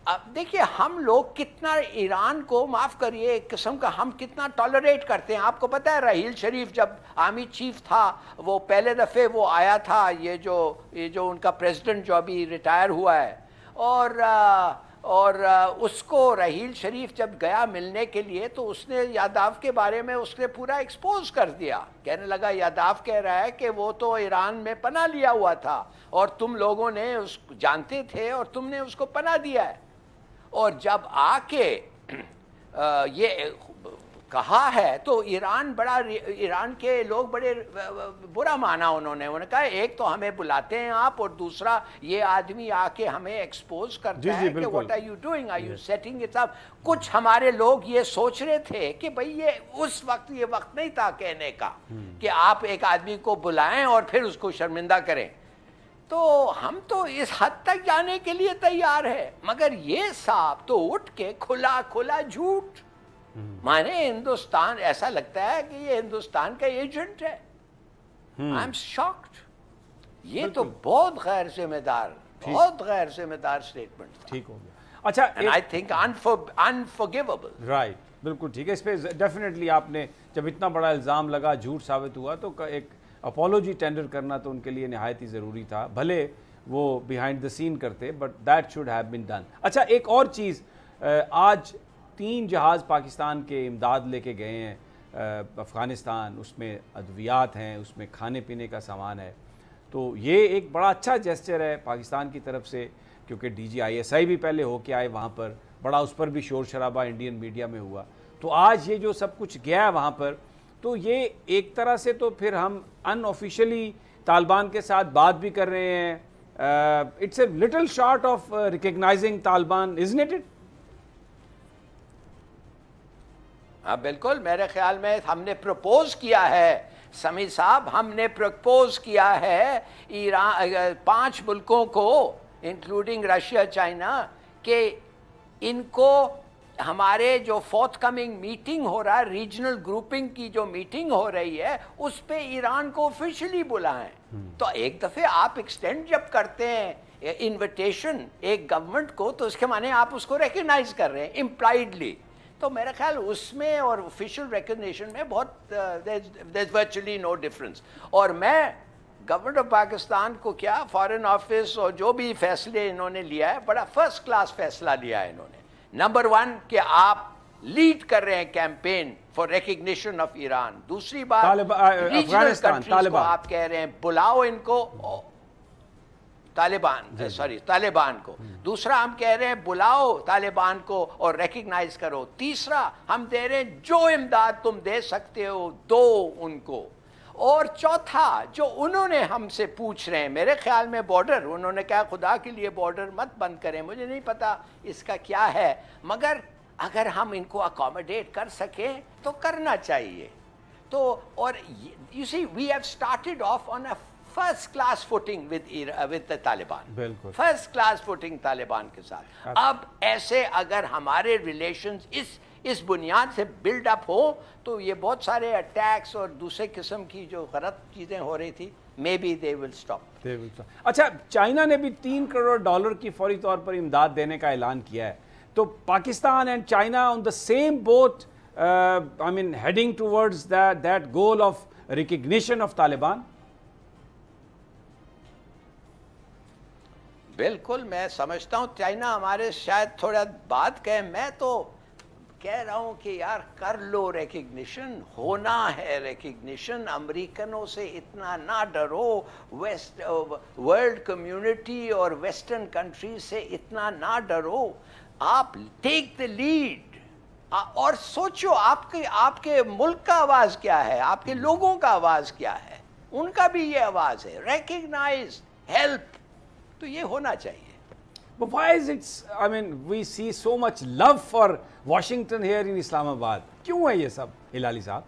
अब देखिए हम लोग कितना ईरान को माफ़ करिए एक किस्म का हम कितना टॉलरेट करते हैं आपको पता है राहील शरीफ जब आर्मी चीफ था वो पहले दफ़े वो आया था ये जो ये जो उनका प्रेसिडेंट जो अभी रिटायर हुआ है और और उसको राहील शरीफ जब गया मिलने के लिए तो उसने यादव के बारे में उसने पूरा एक्सपोज कर दिया कहने लगा यादव कह रहा है कि वो तो ईरान में पना लिया हुआ था और तुम लोगों ने उस जानते थे और तुमने उसको पना दिया है और जब आके ये कहा है तो ईरान बड़ा ईरान के लोग बड़े बुरा माना उन्होंने उन्होंने कहा एक तो हमें बुलाते हैं आप और दूसरा ये आदमी आके हमें एक्सपोज करता जी, है कि what are you doing are you setting it up कुछ हमारे लोग ये सोच रहे थे कि भाई ये उस वक्त ये वक्त नहीं था कहने का हम्म। कि आप एक आदमी को बुलाएं और फिर उसको शर्मिंदा करें तो हम तो इस हद तक जाने के लिए तैयार है मगर ये साफ तो उठ के खुला खुला झूठ हम्म। माने हिंदुस्तान ऐसा लगता है कि ये हिंदुस्तान का एजेंट है आई एम शॉक्ड ये तो बहुत गैर जिम्मेदार बहुत गैर जिम्मेदार स्टेटमेंट ठीक हो गया अच्छा आई थिंक अनफॉरगिवेबल राइट बिल्कुल ठीक है इस पर डेफिनेटली आपने जब इतना बड़ा इल्ज़ाम लगा झूठ साबित हुआ तो एक अपोलोजी टेंडर करना तो उनके लिए नहायत ही ज़रूरी था भले वो बिहाइंड द सीन करते but that should have been done अच्छा एक और चीज़ आज तीन जहाज़ पाकिस्तान के इमदाद लेके गए हैं अफ़गानिस्तान उसमें अद्वियात हैं उसमें खाने पीने का सामान है तो ये एक बड़ा अच्छा जेस्चर है पाकिस्तान की तरफ से क्योंकि D G I S I भी पहले होके आए वहाँ पर बड़ा उस पर भी शोर शराबा इंडियन मीडिया में हुआ तो आज ये जो सब कुछ गया है वहाँ पर तो ये एक तरह से तो फिर हम अनऑफिशियली तालिबान के साथ बात भी कर रहे हैं it's a little short of recognising Taliban is it हाँ बिल्कुल मेरे ख्याल में हमने प्रपोज किया है समी साहब हमने प्रपोज किया है ईरान पांच मुल्कों को इंक्लूडिंग रशिया चाइना के इनको हमारे जो फोर्थ कमिंग मीटिंग हो रहा है रीजनल ग्रुपिंग की जो मीटिंग हो रही है उस पर ईरान को ऑफिशियली बुलाएं हम्म। तो एक दफ़े आप एक्सटेंड जब करते हैं इनविटेशन एक गवर्नमेंट को तो उसके माने आप उसको रिकग्नाइज कर रहे हैं इम्प्लाइडली तो मेरा ख्याल उसमें और ऑफिशियल रिकग्निशन में बहुत देर वर्चुअली नो डिफरेंस और मैं गवर्नमेंट ऑफ पाकिस्तान को क्या फॉरेन ऑफिस और जो भी फैसले इन्होंने लिया है बड़ा फर्स्ट क्लास फैसला लिया है इन्होंने नंबर वन कि आप लीड कर रहे हैं campaign for recognition of Iran दूसरी बात को आप कह रहे हैं बुलाओ इनको तालिबान सॉरी तालिबान को दूसरा हम कह रहे हैं बुलाओ तालिबान को और रिकग्नाइज करो तीसरा हम दे रहे हैं जो इमदाद तुम दे सकते हो दो उनको और चौथा जो उन्होंने हमसे पूछ रहे हैं मेरे ख्याल में बॉर्डर उन्होंने कहा खुदा के लिए बॉर्डर मत बंद करें मुझे नहीं पता इसका क्या है मगर अगर हम इनको अकोमोडेट कर सकें तो करना चाहिए तो और you see we have started off on a first class footing with with the Taliban first class footing Taliban के साथ अब ऐसे अगर हमारे रिलेशंस इस इस बुनियाद से बिल्डअप हो तो ये बहुत सारे अटैक्स और दूसरे किस्म की जो गलत चीज़ें हो रही थी maybe they will stop they will stop अच्छा चाइना ने भी तीन करोड़ डॉलर की फौरी तौर पर इमदाद देने का ऐलान किया है तो Pakistan and China on the same boat I mean heading towards that that goal of recognition of Taliban बिल्कुल मैं समझता हूँ चाइना हमारे शायद थोड़ा बात कहे मैं तो कह रहा हूं कि यार कर लो रिकग्निशन होना है रिकग्निशन अमेरिकनों से इतना ना डरो वेस्ट वर्ल्ड कम्युनिटी और वेस्टर्न कंट्री से इतना ना डरो आप टेक द लीड और सोचो आपके आपके मुल्क का आवाज़ क्या है आपके लोगों का आवाज़ क्या है उनका भी ये आवाज़ है रेकग्नाइज हेल्प तो ये होना चाहिए But why is it, I mean, we see so much love for Washington here in Islamabad? क्यों है ये सब हिलाली साहब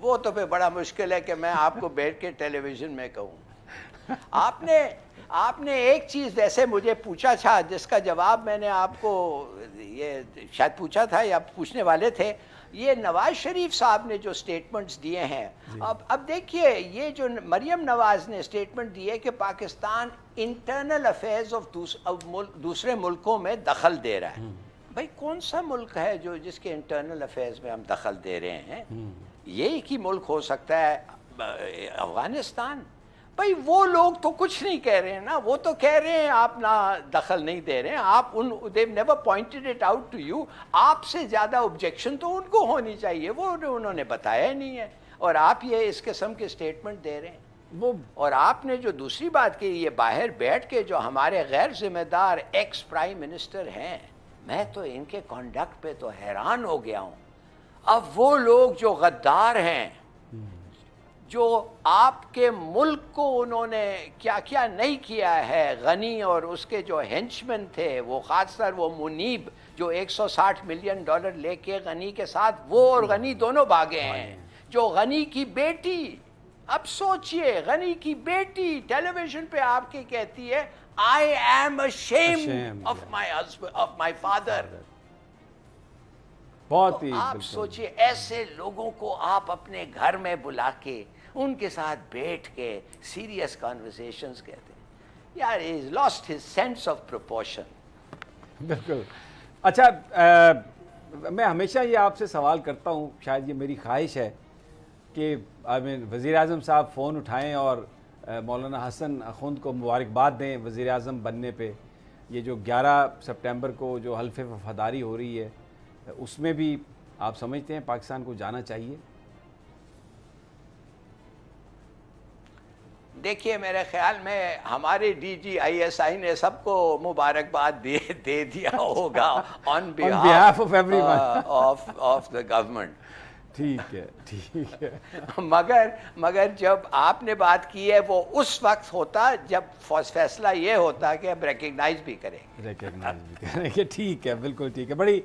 वो तो फिर बड़ा मुश्किल है कि मैं आपको बैठ के टेलीविजन में कहूँ आपने आपने एक चीज़ ऐसे मुझे पूछा था जिसका जवाब मैंने आपको ये शायद पूछा था या पूछने वाले थे ये नवाज शरीफ साहब ने जो स्टेटमेंट्स दिए हैं अब अब देखिए ये जो मरियम नवाज ने स्टेटमेंट दिए कि पाकिस्तान इंटरनल अफेयर्स ऑफ दूसरे मुल्कों में दखल दे रहा है हम्म। भाई कौन सा मुल्क है जो जिसके इंटरनल अफेयर्स में हम दखल दे रहे हैं हम्म। ये एक ही मुल्क हो सकता है अफगानिस्तान भाई वो लोग तो कुछ नहीं कह रहे हैं ना वो तो कह रहे हैं आप ना दखल नहीं दे रहे हैं आप उन they've never pointed it out to you आपसे ज़्यादा ऑब्जेक्शन तो उनको होनी चाहिए वो उन्होंने बताया नहीं है और आप ये इस किस्म के स्टेटमेंट दे रहे हैं वो और आपने जो दूसरी बात की ये बाहर बैठ के जो हमारे गैर जिम्मेदार एक्स प्राइम मिनिस्टर हैं मैं तो इनके कॉन्डक्ट पे तो हैरान हो गया हूँ अब वो लोग जो गद्दार हैं जो आपके मुल्क को उन्होंने क्या क्या नहीं किया है गनी और उसके जो हेंचमैन थे वो खासकर वो मुनीब जो 160 मिलियन डॉलर लेके गनी के साथ वो और हम्म। गनी दोनों भागे हैं जो गनी की बेटी अब सोचिए गनी की बेटी टेलीविजन पे आपके कहती है I am ashamed of my hijab of my father बहुत तो ही आप सोचिए ऐसे लोगों को आप अपने घर में बुला के उनके साथ बैठ के सीरियस कॉन्वर्सेशन कहते हैं यार is lost his sense of proportion बिल्कुल अच्छा आ, मैं हमेशा ये आपसे सवाल करता हूँ शायद ये मेरी ख्वाहिश है कि आई मीन वज़ी अजम साहब फ़ोन उठाएँ और मौलाना हसन अखुंद को मुबारकबाद दें वज़ी अजम बनने पर ये जो 11 सितंबर को जो हल्फ वफादारी हो रही है उसमें भी आप समझते हैं पाकिस्तान को जाना चाहिए देखिए मेरे ख्याल में हमारे डीजीआईएसआई ने सबको मुबारकबाद दे दे दिया अच्छा। होगा on behalf of everyone of of the government ठीक है ठीक है मगर मगर जब आपने बात की है वो उस वक्त होता जब फैसला ये होता कि अब रिकग्नाइज भी करें रिकग्नाइज भी करेंगे ठीक है बिल्कुल ठीक है बड़ी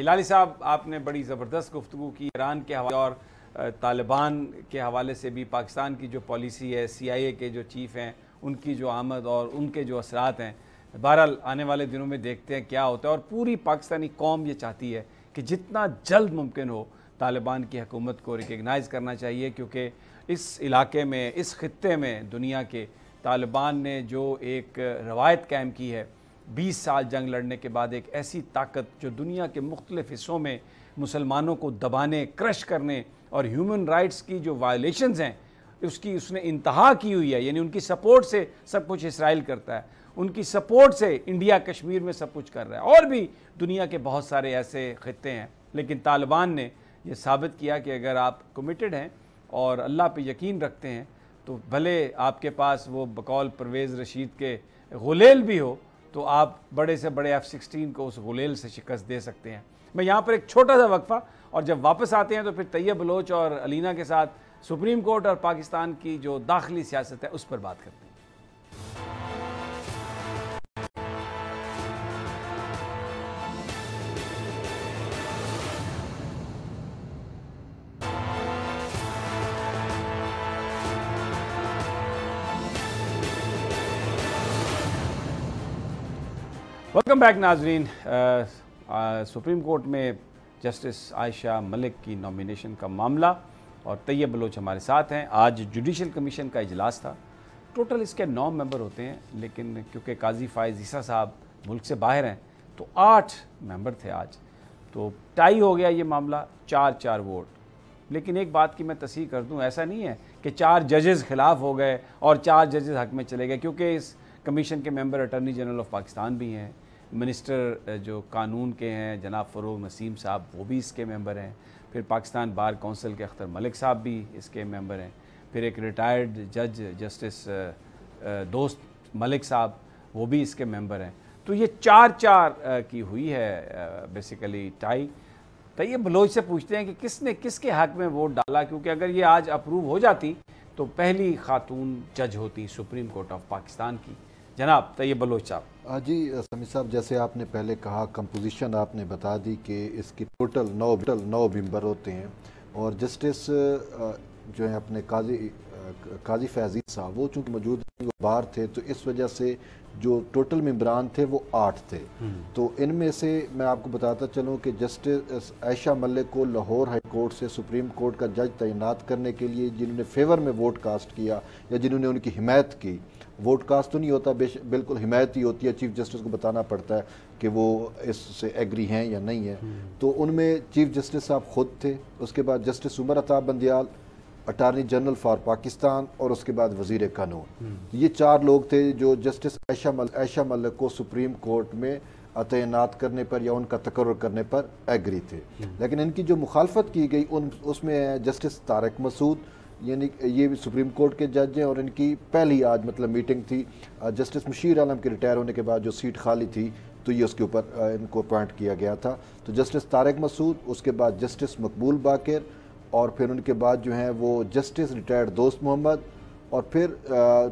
इलाली साहब आपने बड़ी ज़बरदस्त गुफ्तु की ईरान के हवा और तालिबान के हवाले से भी पाकिस्तान की जो पॉलिसी है सीआईए के जो चीफ़ हैं उनकी जो आमद और उनके जो असरात हैं बहरहाल आने वाले दिनों में देखते हैं क्या होता है और पूरी पाकिस्तानी कौम ये चाहती है कि जितना जल्द मुमकिन हो तालिबान की हकूमत को रिकगनाइज़ करना चाहिए क्योंकि इस इलाके में इस ख़त्े में दुनिया के तालिबान ने जो एक रवायत कायम की है 20 साल जंग लड़ने के बाद एक ऐसी ताकत जो दुनिया के मुख्तलिफ़ हिस्सों में मुसलमानों को दबाने क्रश करने और ह्यूमन राइट्स की जो वायलेशंस हैं उसकी उसने इंतहा की हुई है यानी उनकी सपोर्ट से सब कुछ इसराइल करता है उनकी सपोर्ट से इंडिया कश्मीर में सब कुछ कर रहा है और भी दुनिया के बहुत सारे ऐसे खत्े हैं लेकिन तालिबान ने ये साबित किया कि अगर आप कमिटेड हैं और अल्लाह पे यकीन रखते हैं तो भले आपके पास वो बकौल परवेज़ रशीद के गुलेल भी हो तो आप बड़े से बड़े एफ़ सिक्सटीन को उस गुलेल से शिकस्त दे सकते हैं मैं यहाँ पर एक छोटा सा वक्फ़ा और जब वापस आते हैं तो फिर तैयब बलोच और अलीना के साथ सुप्रीम कोर्ट और पाकिस्तान की जो दाखिली सियासत है उस पर बात करते हैं वेलकम बैक नाजरीन सुप्रीम कोर्ट में जस्टिस आयशा मलिक की नॉमिनेशन का मामला और तैयब बलोच हमारे साथ हैं आज जुडिशल कमीशन का इजलास था टोटल इसके नौ मेंबर होते हैं लेकिन क्योंकि काजी फायज ईसा साहब मुल्क से बाहर हैं तो आठ मेंबर थे आज तो टाई हो गया ये मामला चार चार वोट लेकिन एक बात की मैं तस्ह कर दूं ऐसा नहीं है कि चार जजेस खिलाफ हो गए और चार जजेस हक में चले गए क्योंकि इस कमीशन के member attorney general of Pakistan भी हैं मिनिस्टर जो कानून के हैं जनाब फरोग नसीम साहब वो भी इसके मेंबर हैं फिर पाकिस्तान बार कौंसिल के अख्तर मलिक साहब भी इसके मेंबर हैं फिर एक रिटायर्ड जज जस्टिस दोस्त मलिक साहब वो भी इसके मेंबर हैं तो ये चार चार की हुई है बेसिकली टाई तो ये बलोच से पूछते हैं कि किसने किसके हक में वोट डाला क्योंकि अगर ये आज अप्रूव हो जाती तो पहली खातून जज होती सुप्रीम कोर्ट ऑफ पाकिस्तान की जनाब तैयब तो बलोच साहब जी समी साहब जैसे आपने पहले कहा कंपोजिशन आपने बता दी कि इसकी टोटल नौ टोटल नौ मेम्बर होते हैं और जस्टिस जो है अपने काजी काजी फैजी साहब वो चूँकि मौजूद बाहर थे तो इस वजह से जो टोटल मेम्बरान थे वो आठ थे हम्म। तो इनमें से मैं आपको बताता चलूँ कि जस्टिस ऐशा मलिक को लाहौर हाई कोर्ट से सुप्रीम कोर्ट का जज तैनात करने के लिए जिन्होंने फेवर में वोट कास्ट किया या जिन्होंने उनकी हिमायत की वोट कास्ट तो नहीं होता बिल्कुल हिमायत ही होती है चीफ जस्टिस को बताना पड़ता है कि वो इससे एग्री हैं या नहीं है हम्म। तो उनमें चीफ जस्टिस साहब खुद थे उसके बाद justice Umar Ata Bandial attorney general for Pakistan और उसके बाद वजीर कानून तो ये चार लोग थे जो जस्टिस ऐशा मल ऐशा मलिक को सुप्रीम कोर्ट में तैनात करने पर या उनका तकर करने पर एग्री थे लेकिन इनकी जो मुखालफत की गई उन उसमें जस्टिस तारक मसूद यानी ये सुप्रीम कोर्ट के जज हैं और इनकी पहली आज मतलब मीटिंग थी जस्टिस मुशीर आलम के रिटायर होने के बाद जो सीट खाली थी तो ये उसके ऊपर इनको अपॉइंट किया गया था तो जस्टिस तारक मसूद उसके बाद जस्टिस मकबूल बाकर और फिर उनके बाद जो हैं वो जस्टिस रिटायर्ड दोस्त मोहम्मद और फिर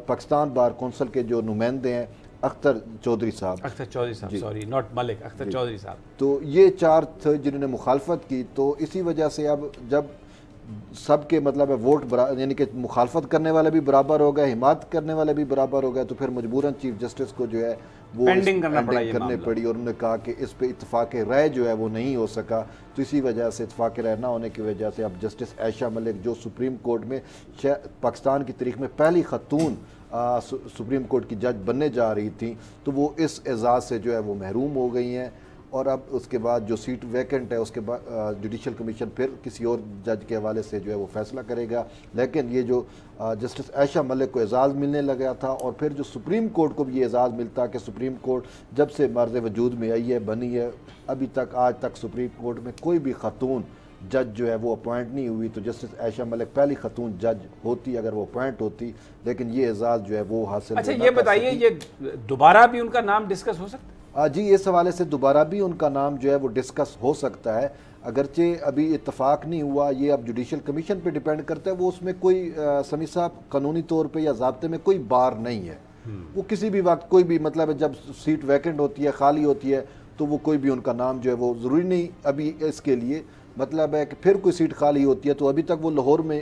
पाकिस्तान बार कौंसल के जो नुमाइंदे हैं अख्तर चौधरी साहब अख्तर चौधरी साहब सॉरी नॉट मलिक अख्तर चौधरी साहब तो ये चार थे जिन्होंने मुखालफत की तो इसी वजह से अब जब सब के मतलब है वोट यानी कि मुखालफत करने वाले भी बराबर हो गए हिमात करने वाले भी बराबर हो गए तो फिर मजबूरन चीफ जस्टिस को जो है वो पेंडिंग करना पड़ा करने पड़ी और उन्होंने कहा कि इस पे इतफाक़ राय जो है वो नहीं हो सका तो इसी वजह से इतफाक़ राय ना होने की वजह से अब जस्टिस ऐशा मलिक जो सुप्रीम कोर्ट में पाकिस्तान की तरीक़ में पहली खतून आ, सु, सुप्रीम कोर्ट की जज बनने जा रही थी तो वो इस एजाज़ से जो है वो महरूम हो गई हैं और अब उसके बाद जो सीट वैकेंट है उसके बाद जुडिशल कमीशन फिर किसी और जज के हवाले से जो है वो फैसला करेगा लेकिन ये जो जस्टिस ऐशा मलिक को एजाज़ मिलने लगा था और फिर जो सुप्रीम कोर्ट को भी ये एजाज़ मिलता कि सुप्रीम कोर्ट जब से मर्ज वजूद में आई है बनी है अभी तक आज तक सुप्रीम कोर्ट में कोई भी खतून जज जो है वो अपॉइंट नहीं हुई तो जस्टिस ऐशा मलिक पहली खतून जज होती अगर वो अपॉइंट होती लेकिन ये एजाज़ जो है वो हासिल अच्छा ये बताइए ये दोबारा भी उनका नाम डिस्कस हो सकता जी इस हवाले से दोबारा भी उनका नाम जो है वो डिस्कस हो सकता है अगरचे अभी इतफाक़ नहीं हुआ ये अब जुडिशल कमीशन पे डिपेंड करता है वो उसमें कोई समी साहब कानूनी तौर पे या जबते में कोई बार नहीं है वो किसी भी वक्त कोई भी मतलब जब सीट वैकेंट होती है खाली होती है तो वो कोई भी उनका नाम जो है वो ज़रूरी नहीं अभी इसके लिए मतलब है कि फिर कोई सीट खाली होती है तो अभी तक वो लाहौर में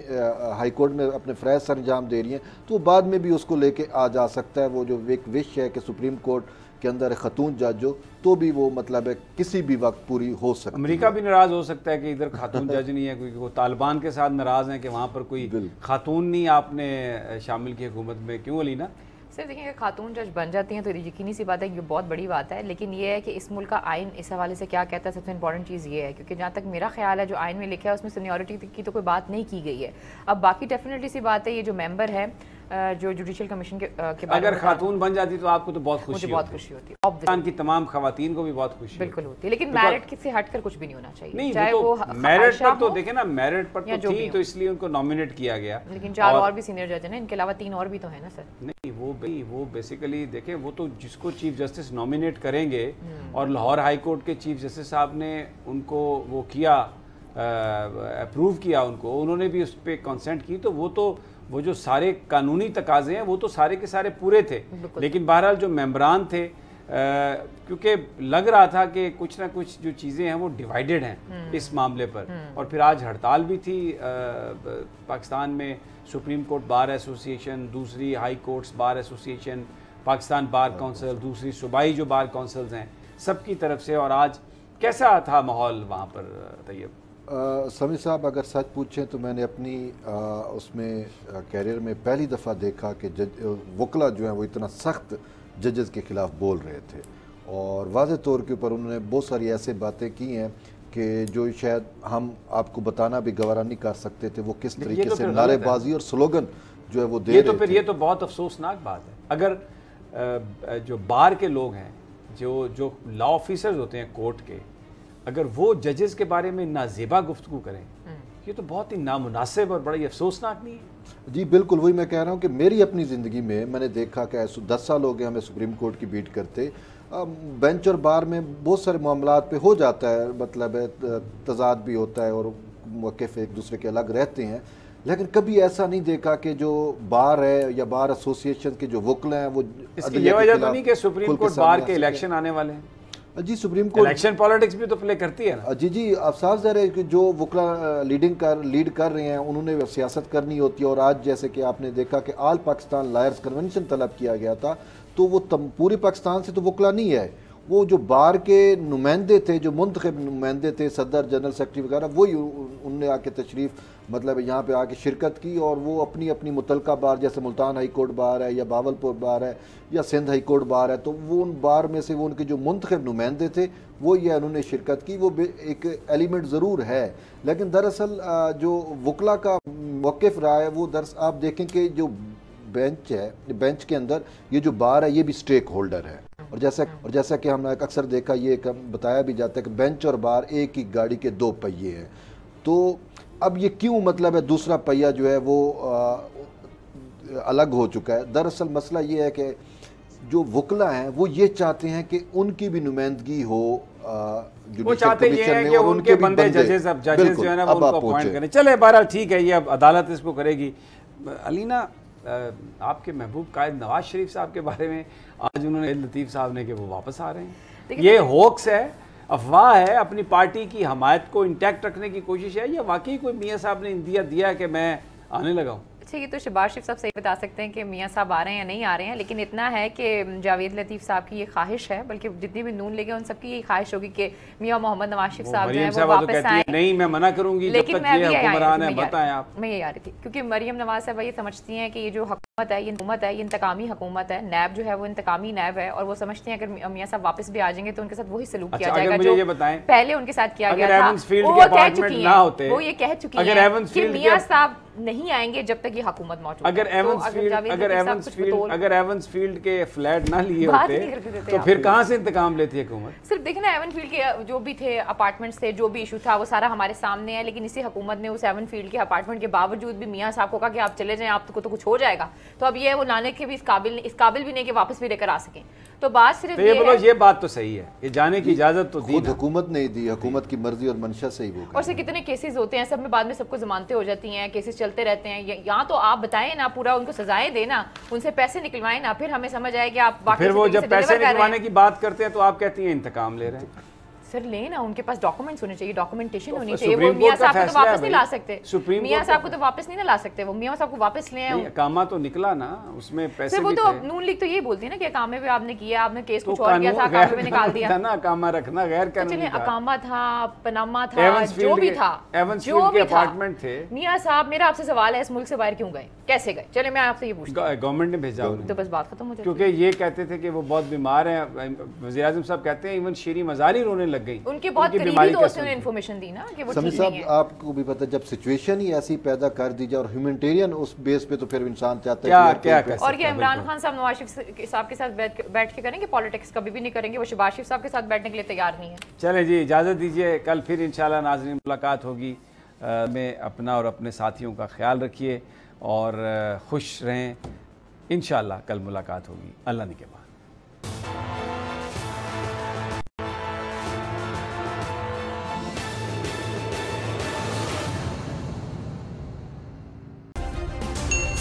हाईकोर्ट में अपने फ्रैज सर अंजाम दे रही हैं तो बाद में भी उसको लेके आ जा सकता है वो जो एक विश है कि सुप्रीम कोर्ट के अंदर खतून जज हो तो भी वो मतलब है किसी भी वक्त पूरी हो सकती अमेरिका भी नाराज हो सकता है कि इधर खातून जज नहीं है क्योंकि वो तालिबान के साथ नाराज हैं कि वहाँ पर कोई खातून नहीं आपने शामिल की हुकूमत में क्यों अली ना सिर्फ देखिए अगर खातून जज बन जाती हैं तो यकीनी सी बात है ये बहुत बड़ी बात है लेकिन ये है कि इस मुल्क का आयन इस हवाले से क्या कहता है सबसे इंपॉर्टेंट चीज़ ये है क्योंकि जहाँ तक मेरा ख्याल है जो आयन में लिखा है उसमें सीनियोरिटी की तो कोई बात नहीं की गई है अब बाकी डेफिनेटली सी बात है ये जो मेम्बर है जो जुडिशल कमीशन के, के बारे अगर खातून बन जाती तो आपको तो बहुत खुशी मुझे बहुत खुशी होती है पाकिस्तान की तमाम खातन को भी बहुत खुशी बिल्कुल होती है लेकिन मेरिट किसी हटकर कुछ भी नहीं होना चाहिए नहीं चाहे तो वो मेरिट पर तो देखे ना मेरिट पर तो थी तो इसलिए उनको नॉमिनेट किया गया लेकिन चार और भी सीनियर जज है इनके अलावा तीन और भी तो है ना सर नहीं वो वो बेसिकली देखें वो तो जिसको चीफ जस्टिस नॉमिनेट करेंगे हम्म। और लाहौर हाई कोर्ट के चीफ जस्टिस साहब ने उनको वो किया अप्रूव किया उनको उन्होंने भी उस पर कंसेंट की तो वो तो वो जो सारे कानूनी तकाजे हैं वो तो सारे के सारे पूरे थे लेकिन बहरहाल जो मेम्बरान थे क्योंकि लग रहा था कि कुछ ना कुछ जो चीज़ें हैं वो डिवाइडेड हैं हम्म। इस मामले पर हम्म। और फिर आज हड़ताल भी थी आ, पाकिस्तान में सुप्रीम कोर्ट बार एसोसिएशन दूसरी high courts bar association Pakistan bar council दूसरी सूबाई जो बार काउंसिल्स हैं सबकी तरफ से और आज कैसा था माहौल वहाँ पर तैयब समी साहब अगर सच पूछें तो मैंने अपनी आ, उसमें कैरियर में पहली दफ़ा देखा कि जज वकला जो हैं वो इतना सख्त जजेस के ख़िलाफ़ बोल रहे थे और वाज तौर के ऊपर उन्होंने बहुत सारी ऐसे बातें की हैं कि जो शायद हम आपको बताना भी गवारा नहीं कर सकते थे वो किस तरीके तो से नारेबाजी और स्लोगन जो है वो दे ये तो फिर ये तो बहुत अफसोसनाक बात है अगर जो बार के लोग हैं जो जो लॉ ऑफिसर्स होते हैं कोर्ट के अगर वो जजेस के बारे में नाजेबा गुफ्तु करें हम्म। ये तो बहुत ही नामुनासिब और बड़ा ही अफसोसनाक नहीं है जी बिल्कुल वही मैं कह रहा हूँ कि मेरी अपनी ज़िंदगी में मैंने देखा कि दस साल हो गए हमें सुप्रीम कोर्ट की बीट करते बेंच और बार में बहुत सारे मामला पे हो जाता है मतलब तजाद भी होता है और मौक़ एक दूसरे के अलग रहते हैं लेकिन कभी ऐसा नहीं देखा कि जो बार है या बार एसोसिएशन के जो वकल हैं वो इसकी ये वजह तो नहीं कि सुप्रीम कोर्ट बार के इलेक्शन आने वाले हैं जी सुप्रीम कोर्ट इलेक्शन पॉलिटिक्स भी तो प्ले करती है ना जी जी अफसार जहर है कि जो वकला लीडिंग कर लीड कर रहे हैं उन्होंने सियासत करनी होती है और आज जैसे कि आपने देखा कि आल पाकिस्तान लायर्स कन्वेंशन तलब किया गया था तो वो पूरे पाकिस्तान से तो वकला नहीं है वो जो बार के नुमाइंदे थे जो मुंतब नुमाइंदे थे सदर जनरल सेक्रेटरी वगैरह वही उनने आके तशरीफ़ मतलब यहाँ पे आके शिरकत की और वो अपनी अपनी मुतलका बार जैसे मुल्तान हाई कोर्ट बार है या बावलपुर बार है या सिंध हाई कोर्ट बार है तो वो उन बार में से वो उनके जो मुंतखब नुमाइंदे थे वो ये उन्होंने शिरकत की वो एक एलिमेंट ज़रूर है लेकिन दरअसल जो वकला का मौक़ रहा है वो दरअसल आप देखें कि जो बेंच है बेंच के अंदर ये जो बार है ये भी स्टेक होल्डर है और जैसा और जैसा कि हमने अक्सर देखा ये बताया भी जाता है कि बेंच और बार एक ही गाड़ी के दो पहिए हैं तो अब ये क्यों मतलब है दूसरा पहिया जो है वो आ, अलग हो चुका है दरअसल मसला ये है कि जो वकला हैं वो ये चाहते हैं कि उनकी भी नुमाइंदगी हो वो चाहते ये कि उनके बंदे जजेस अब जजेस जो है ना वो अपॉइंट करें चले बहरहाल ठीक है ये अब अदालत इसको करेगी अलीना आपके महबूब कायद नवाज शरीफ साहब के बारे में आज उन्होंने लतीफ़ साहब ने कि वो वापस आ रहे हैं ये होक्स है अफवाह है अपनी पार्टी की हमायत को इंटैक्ट रखने की कोशिश है या वाकई कोई मियाँ साहब ने इंदिया दिया कि मैं आने लगा हूँ अच्छा ये तो शिबाज शिफ साहब सही बता सकते हैं कि मियाँ साहब आ रहे हैं या नहीं आ रहे हैं लेकिन इतना है कि जावेद लतीफ़ साहब की ये ख्वाहिश है बल्कि जितनी भी नून लेंगे उन सबकी ये ख्वाहिश होगी कि मियाँ मोहम्मद नवाज शिफ साहब जो है वो तो वापस आए नहीं मैं मना करूंगी लेकिन मैं यही आ रही थी क्योंकि मरियम नवाज साहब ये समझती हैं कि ये जो हकूमत है ये हुकूमत है ये इंतकामी हुकूमत है नैब जो है वो इंतकामी नैब है और वो समझती हैं अगर मियाँ साहब वापस भी आ जाएंगे तो उनके साथ वही सलूक किया अच्छा, जाएगा जो पहले उनके साथ किया गया था वो कह चुकी है वो ये कह चुकी है मियाँ साहब नहीं आएंगे जब तक ये हुकूमत मौजूद अगर एवंस तो फील्ड अगर एवंस फील्ड अगर एवंस फील्ड के फ्लैट ना लिए होते तो फिर कहां से इंतकाम लेती है हुकूमत सिर्फ देखिए ना एवन फील्ड के जो भी थे अपार्टमेंट्स थे जो भी इशू था वो सारा हमारे सामने है लेकिन इसी हुकूमत ने उस एवन फील्ड के अपार्टमेंट के बावजूद भी मियां साहब को कहा कि आप चले जाएं आपको तो, तो कुछ हो जाएगा तो अब ये है वो लाने के भी इस काबिल इस काबिल भी नहीं कि वापस भी लेकर आ सकें तो बात सिर्फ तो ये, बोलो ये बात तो सही है ये जाने की इजाजत तो दी हुकूमत ने दी हुकूमत की मर्जी और मंशा से ही वो और से कितने केसेस होते हैं सब में बाद में सबको जमानते हो जाती हैं केसेस चलते रहते हैं यहाँ तो आप बताएं ना पूरा उनको सजाएं देना उनसे पैसे निकलवाएं ना फिर हमें समझ आए कि आप तो फिर वो जब पैसे निकलवाने की बात करते हैं तो आप कहती हैं इंतकाम ले रहे हैं फिर ले ना उनके पास डॉक्यूमेंट्स होने चाहिए डॉक्यूमेंटेशन तो होनी चाहिए वो मियाँ साहब को तो वापस नहीं ला सकते सुप्रीम मियाँ साहब को तो वापस नहीं ना ला सकते वो मियाँ साहब को वापस ले कामा तो निकला ना उसमें पैसे वो तो नून लीग तो यही बोलती है ना कि अकामे पे आपने किया आपने केस तो कुछ और किया था अकामे में निकाल दिया ना अकामा रखना गैर तो चले अकामा था पनामा था जो भी था जो भी अपार्टमेंट थे मियाँ साहब मेरा आपसे सवाल है इस मुल्क से बाहर क्यों गए कैसे गए चले मैं आपसे ये पूछता गवर्नमेंट ने भेजा तो बस बात खत्म हो जाए क्योंकि ये कहते थे कि वो बहुत बीमार है वजी साहब कहते हैं इवन शेरी मजारी रोने लगे लग गई उनके बहुत करीबी दोस्तों ने इन्फॉर्मेशन दी ना कि वो ठीक नहीं है आपको भी पता जब सिचुएशन ही ऐसी पैदा कर दी जाए और ह्यूमैनिटेरियन उस बेस पे तो फिर इंसान चाहता है कि क्या, क्या और ये इमरान खान साहब नवाज शरीफ साहब के साथ बैठ के करेंगे पॉलिटिक्स कभी भी नहीं करेंगे वो शहबाज शरीफ साहब के साथ बैठने के लिए तैयार नहीं है चले जी इजाज़त दीजिए कल फिर इंशाल्लाह नाजरीन मुलाकात होगी मैं अपना और अपने साथियों का ख्याल रखिए और खुश रहें इंशाल्लाह कल मुलाकात होगी अल्लाह ने के बाद